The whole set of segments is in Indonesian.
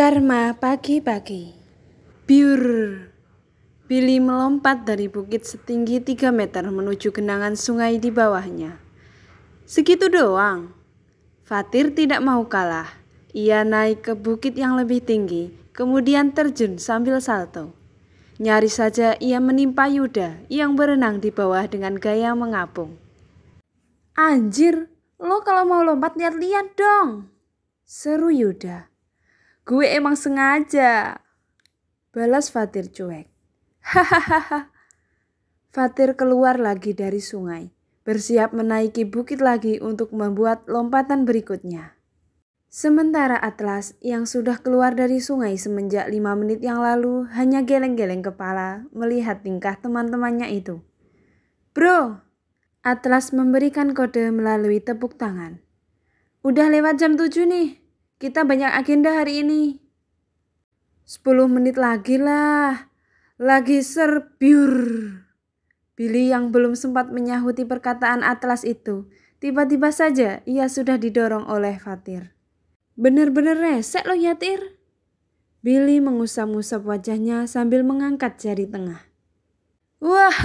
Karma pagi-pagi. Biur. Billy melompat dari bukit setinggi 3 meter menuju genangan sungai di bawahnya. Segitu doang. Fatir tidak mau kalah. Ia naik ke bukit yang lebih tinggi, kemudian terjun sambil salto. Nyaris saja ia menimpa Yuda yang berenang di bawah dengan gaya mengapung. Anjir, lo kalau mau lompat lihat-lihat dong. Seru Yuda Gue emang sengaja. Balas Fatir cuek. Hahaha. Fatir keluar lagi dari sungai, bersiap menaiki bukit lagi untuk membuat lompatan berikutnya. Sementara Atlas yang sudah keluar dari sungai semenjak lima menit yang lalu hanya geleng-geleng kepala melihat tingkah teman-temannya itu. Bro, Atlas memberikan kode melalui tepuk tangan. Udah lewat jam tujuh nih. Kita banyak agenda hari ini. 10 menit lagi lah. Lagi serbiur. Billy yang belum sempat menyahuti perkataan Atlas itu, tiba-tiba saja ia sudah didorong oleh Fatir. Bener-bener resek loh ya Tir. Billy mengusap-usap wajahnya sambil mengangkat jari tengah. Wah,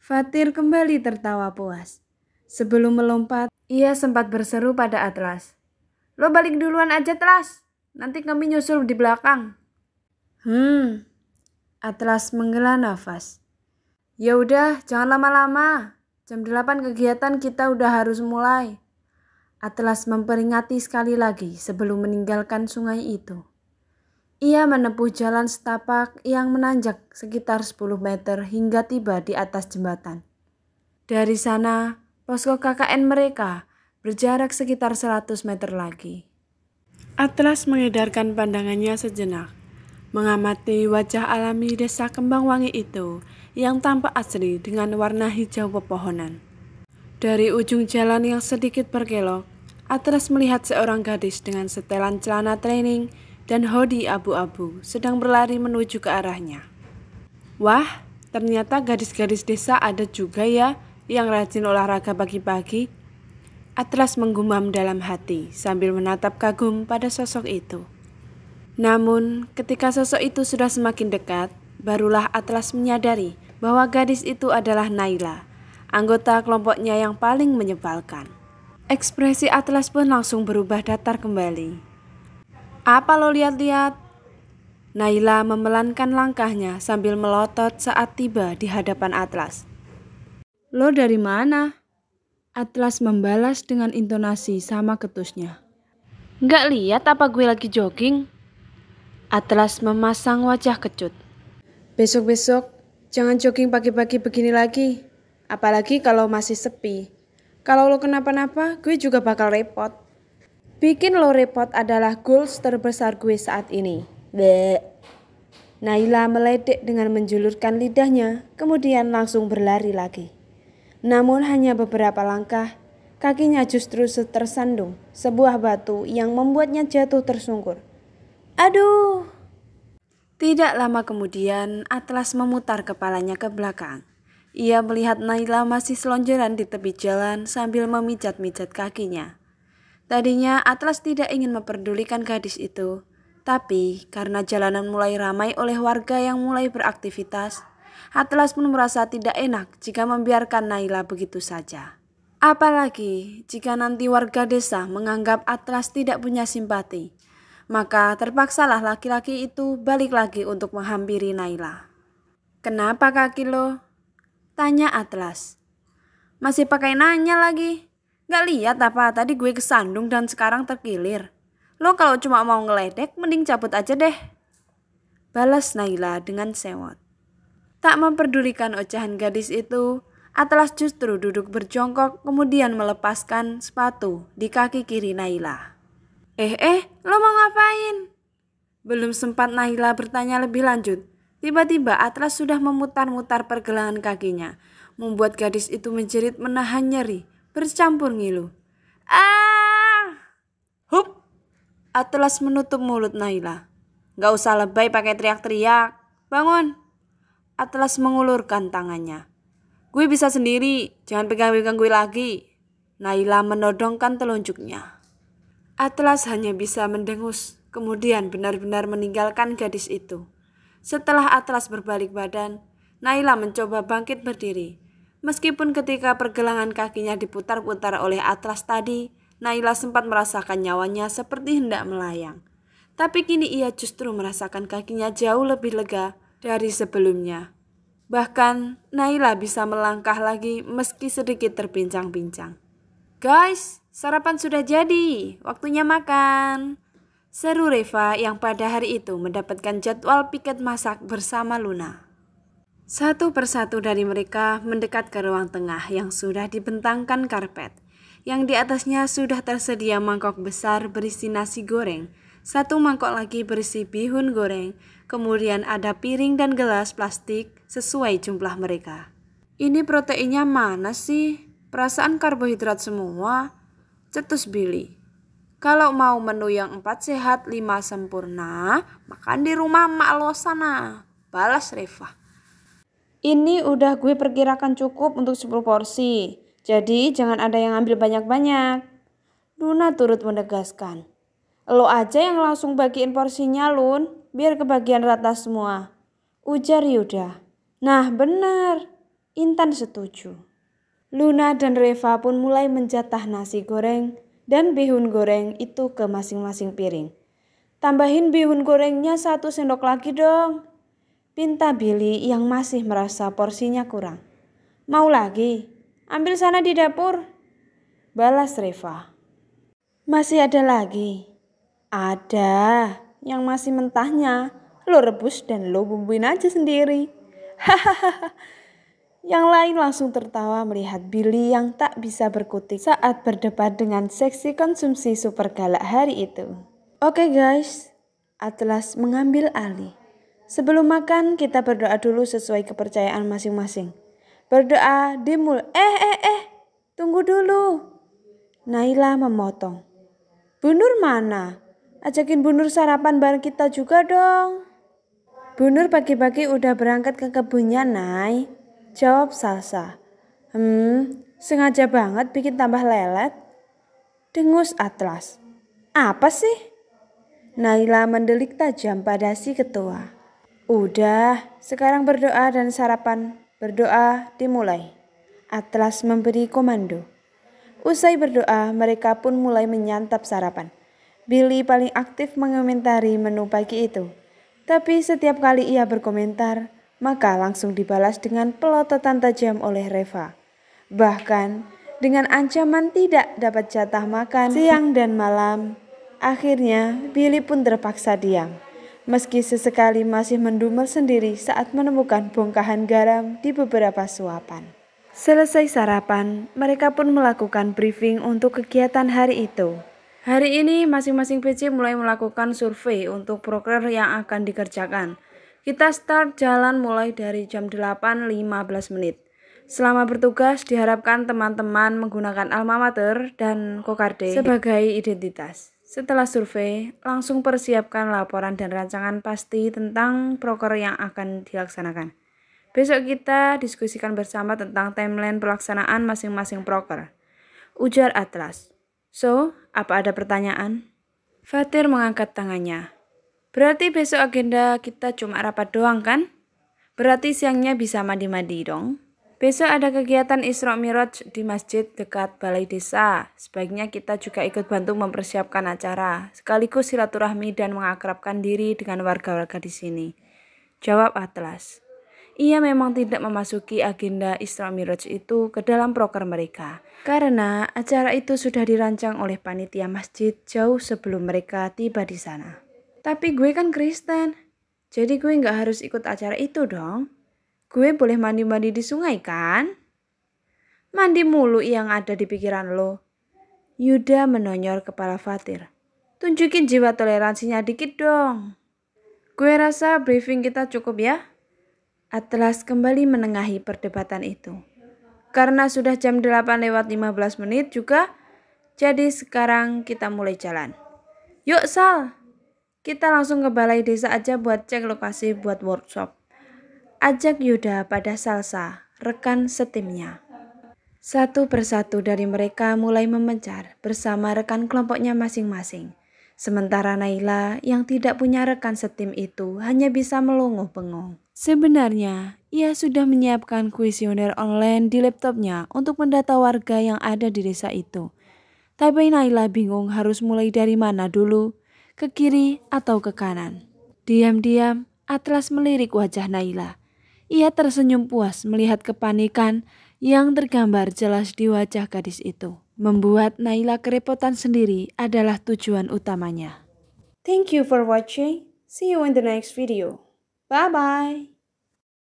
Fatir kembali tertawa puas. Sebelum melompat, ia sempat berseru pada Atlas. Lo balik duluan aja, Atlas. Nanti kami nyusul di belakang. Hmm, Atlas menggela nafas. Ya udah, jangan lama-lama. Jam delapan kegiatan kita udah harus mulai. Atlas memperingati sekali lagi sebelum meninggalkan sungai itu. Ia menempuh jalan setapak yang menanjak sekitar 10 meter hingga tiba di atas jembatan. Dari sana, posko KKN mereka berjarak sekitar 100 meter lagi. Atlas mengedarkan pandangannya sejenak, mengamati wajah alami desa kembang wangi itu yang tampak asli dengan warna hijau pepohonan. Dari ujung jalan yang sedikit berkelok, Atlas melihat seorang gadis dengan setelan celana training dan hoodie abu-abu sedang berlari menuju ke arahnya. Wah, ternyata gadis-gadis desa ada juga ya yang rajin olahraga pagi-pagi Atlas menggumam dalam hati sambil menatap kagum pada sosok itu. Namun, ketika sosok itu sudah semakin dekat, barulah Atlas menyadari bahwa gadis itu adalah Naila, anggota kelompoknya yang paling menyebalkan. Ekspresi Atlas pun langsung berubah datar kembali. Apa lo lihat-lihat? Naila memelankan langkahnya sambil melotot saat tiba di hadapan Atlas. Lo dari mana? Atlas membalas dengan intonasi sama ketusnya. Nggak lihat apa gue lagi jogging? Atlas memasang wajah kecut. Besok-besok, jangan jogging pagi-pagi begini lagi. Apalagi kalau masih sepi. Kalau lo kenapa-napa, gue juga bakal repot. Bikin lo repot adalah goals terbesar gue saat ini. Bleh. Naila meledek dengan menjulurkan lidahnya, kemudian langsung berlari lagi. Namun hanya beberapa langkah, kakinya justru tersandung sebuah batu yang membuatnya jatuh tersungkur. Aduh! Tidak lama kemudian, Atlas memutar kepalanya ke belakang. Ia melihat Naila masih selonjoran di tepi jalan sambil memijat-mijat kakinya. Tadinya Atlas tidak ingin memperdulikan gadis itu, tapi karena jalanan mulai ramai oleh warga yang mulai beraktivitas, Atlas pun merasa tidak enak jika membiarkan Naila begitu saja. Apalagi jika nanti warga desa menganggap Atlas tidak punya simpati, maka terpaksalah laki-laki itu balik lagi untuk menghampiri Naila. Kenapa kaki lo? Tanya Atlas. Masih pakai nanya lagi. Gak lihat apa tadi gue kesandung dan sekarang terkilir. Lo kalau cuma mau ngeledek mending cabut aja deh. Balas Naila dengan sewot. Tak memperdulikan ocehan gadis itu, Atlas justru duduk berjongkok kemudian melepaskan sepatu di kaki kiri Naila. Eh eh, lo mau ngapain? Belum sempat Naila bertanya lebih lanjut, tiba-tiba Atlas sudah memutar-mutar pergelangan kakinya, membuat gadis itu menjerit menahan nyeri, bercampur ngilu. Ah! Hup! Atlas menutup mulut Naila. Gak usah lebay pakai teriak-teriak. Bangun! Atlas mengulurkan tangannya. Gue bisa sendiri, jangan pegang-pegang gue lagi. Naila menodongkan telunjuknya. Atlas hanya bisa mendengus, kemudian benar-benar meninggalkan gadis itu. Setelah Atlas berbalik badan, Naila mencoba bangkit berdiri. Meskipun ketika pergelangan kakinya diputar-putar oleh Atlas tadi, Naila sempat merasakan nyawanya seperti hendak melayang. Tapi kini ia justru merasakan kakinya jauh lebih lega dari sebelumnya. Bahkan Naila bisa melangkah lagi meski sedikit terpincang-pincang. Guys, sarapan sudah jadi, waktunya makan. Seru Reva yang pada hari itu mendapatkan jadwal piket masak bersama Luna. Satu persatu dari mereka mendekat ke ruang tengah yang sudah dibentangkan karpet. Yang di atasnya sudah tersedia mangkok besar berisi nasi goreng, satu mangkok lagi berisi bihun goreng, Kemudian ada piring dan gelas plastik sesuai jumlah mereka. Ini proteinnya mana sih? Perasaan karbohidrat semua. Cetus Billy. Kalau mau menu yang empat sehat lima sempurna, makan di rumah mak lo sana. Balas Reva. Ini udah gue perkirakan cukup untuk 10 porsi. Jadi jangan ada yang ambil banyak-banyak. Luna turut menegaskan. Lo aja yang langsung bagiin porsinya, Lun biar kebagian rata semua. Ujar Yuda. Nah benar, Intan setuju. Luna dan Reva pun mulai menjatah nasi goreng dan bihun goreng itu ke masing-masing piring. Tambahin bihun gorengnya satu sendok lagi dong. Pinta Billy yang masih merasa porsinya kurang. Mau lagi? Ambil sana di dapur. Balas Reva. Masih ada lagi? Ada yang masih mentahnya lo rebus dan lo bumbuin aja sendiri. Hahaha. yang lain langsung tertawa melihat Billy yang tak bisa berkutik saat berdebat dengan seksi konsumsi super galak hari itu. Oke okay guys, Atlas mengambil alih. Sebelum makan, kita berdoa dulu sesuai kepercayaan masing-masing. Berdoa dimul. Eh, eh, eh. Tunggu dulu. Naila memotong. Bunur mana? Ajakin Bu Nur sarapan bareng kita juga dong. Bu Nur pagi-pagi udah berangkat ke kebunnya, Nay. Jawab Salsa. Hmm, sengaja banget bikin tambah lelet. Dengus Atlas. Apa sih? Naila mendelik tajam pada si ketua. Udah, sekarang berdoa dan sarapan. Berdoa dimulai. Atlas memberi komando. Usai berdoa, mereka pun mulai menyantap sarapan. Billy paling aktif mengomentari menu pagi itu. Tapi setiap kali ia berkomentar, maka langsung dibalas dengan pelototan tajam oleh Reva. Bahkan dengan ancaman tidak dapat jatah makan siang dan malam, akhirnya Billy pun terpaksa diam. Meski sesekali masih mendumel sendiri saat menemukan bongkahan garam di beberapa suapan. Selesai sarapan, mereka pun melakukan briefing untuk kegiatan hari itu. Hari ini masing-masing PC mulai melakukan survei untuk proker yang akan dikerjakan. Kita start jalan mulai dari jam 8.15 menit. Selama bertugas diharapkan teman-teman menggunakan alma mater dan kokarde sebagai identitas. Setelah survei, langsung persiapkan laporan dan rancangan pasti tentang proker yang akan dilaksanakan. Besok kita diskusikan bersama tentang timeline pelaksanaan masing-masing proker. Ujar Atlas. So, apa ada pertanyaan? Fatir mengangkat tangannya. Berarti besok agenda kita cuma rapat doang kan? Berarti siangnya bisa mandi-mandi dong. Besok ada kegiatan Isra Miraj di masjid dekat Balai Desa. Sebaiknya kita juga ikut bantu mempersiapkan acara, sekaligus silaturahmi dan mengakrabkan diri dengan warga-warga di sini. Jawab Atlas ia memang tidak memasuki agenda Isra Miraj itu ke dalam proker mereka. Karena acara itu sudah dirancang oleh panitia masjid jauh sebelum mereka tiba di sana. Tapi gue kan Kristen, jadi gue nggak harus ikut acara itu dong. Gue boleh mandi-mandi di sungai kan? Mandi mulu yang ada di pikiran lo. Yuda menonjol kepala Fatir. Tunjukin jiwa toleransinya dikit dong. Gue rasa briefing kita cukup ya. Atlas kembali menengahi perdebatan itu. Karena sudah jam 8 lewat 15 menit juga, jadi sekarang kita mulai jalan. Yuk Sal, kita langsung ke balai desa aja buat cek lokasi buat workshop. Ajak Yuda pada Salsa, rekan setimnya. Satu persatu dari mereka mulai memencar bersama rekan kelompoknya masing-masing. Sementara Naila yang tidak punya rekan setim itu hanya bisa melongo bengong. Sebenarnya, ia sudah menyiapkan kuesioner online di laptopnya untuk mendata warga yang ada di desa itu. Tapi Naila bingung harus mulai dari mana dulu, ke kiri atau ke kanan. Diam-diam, Atlas melirik wajah Naila. Ia tersenyum puas melihat kepanikan yang tergambar jelas di wajah gadis itu. Membuat Naila kerepotan sendiri adalah tujuan utamanya. Thank you for watching. See you in the next video. Bye bye.